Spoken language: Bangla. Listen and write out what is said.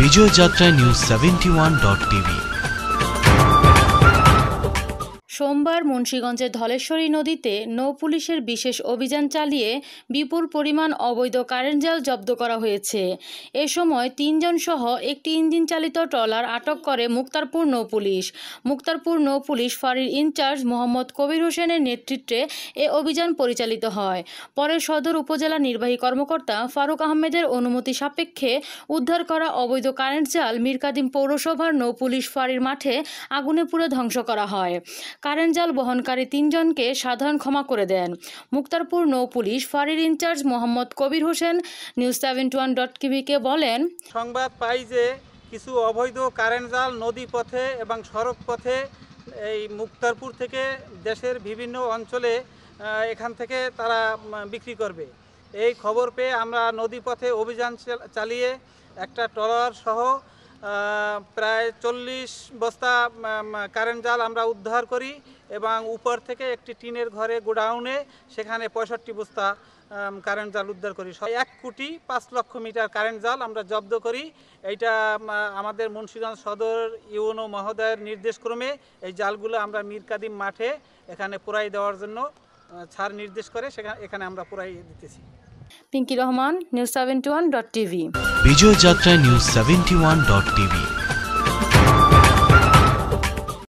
বিজয় যাত্রা news seventy one dot TV সোমবার মুন্সীগঞ্জের ধলেশ্বরী নদীতে নৌ পুলিশের বিশেষ অভিযান চালিয়ে বিপুল পরিমাণ অবৈধ কারেন্ট জাল জব্দ করা হয়েছে এ সময় তিনজন সহ একটি ইঞ্জিন চালিত ট্রলার আটক করে মুক্তারপুর নৌ পুলিশ মুক্তারপুর নৌ পুলিশ ফাঁড়ির ইনচার্জ মোহাম্মদ কবির হোসেনের নেতৃত্বে এ অভিযান পরিচালিত হয় পরে সদর উপজেলা নির্বাহী কর্মকর্তা ফারুক আহমেদের অনুমতি সাপেক্ষে উদ্ধার করা অবৈধ কারেন্ট জাল মিরকাদিম পৌরসভার নৌ পুলিশ ফাঁড়ির মাঠে আগুনে পুড়ে ধ্বংস করা হয় কারেন্ট জাল বহনকারী তিনজনকে সাধারণ ক্ষমা করে দেন মুক্তারপুর নৌ পুলিশ ফাঁড়ির incharge Mohammad Kabir Hossain news seven two dot টিভিকে বলেন সংবাদ পাই যে কিছু অবৈধ কারেন্ট জাল নদী পথে এবং সড়ক পথে এই মুক্তারপুর থেকে দেশের বিভিন্ন অঞ্চলে এখান থেকে তারা বিক্রি করবে এই খবর পেয়ে আমরা নদীপথে অভিযান চালিয়ে একটা ট্রলার সহ প্রায় চল্লিশ বস্তা কারেন্ট জাল আমরা উদ্ধার করি এবং উপর থেকে একটি টিনের ঘরে গোডাউনে সেখানে পঁয়ষট্টি বস্তা কারেন্ট জাল উদ্ধার করি এক কোটি পাঁচ লক্ষ মিটার কারেন্ট জাল আমরা জব্দ করি এইটা আমাদের মুন্সিগঞ্জ সদর ইউনো মহোদয়ের নির্দেশক্রমে এই জালগুলো আমরা মিরকাদিম মাঠে এখানে পুরাই দেওয়ার জন্য ছাড় নির্দেশ করে সেখানে এখানে আমরা পুরাই দিতেছি Pinky Rahman news seventy one dot TV বিজয় যাত্রা news seventy one dot TV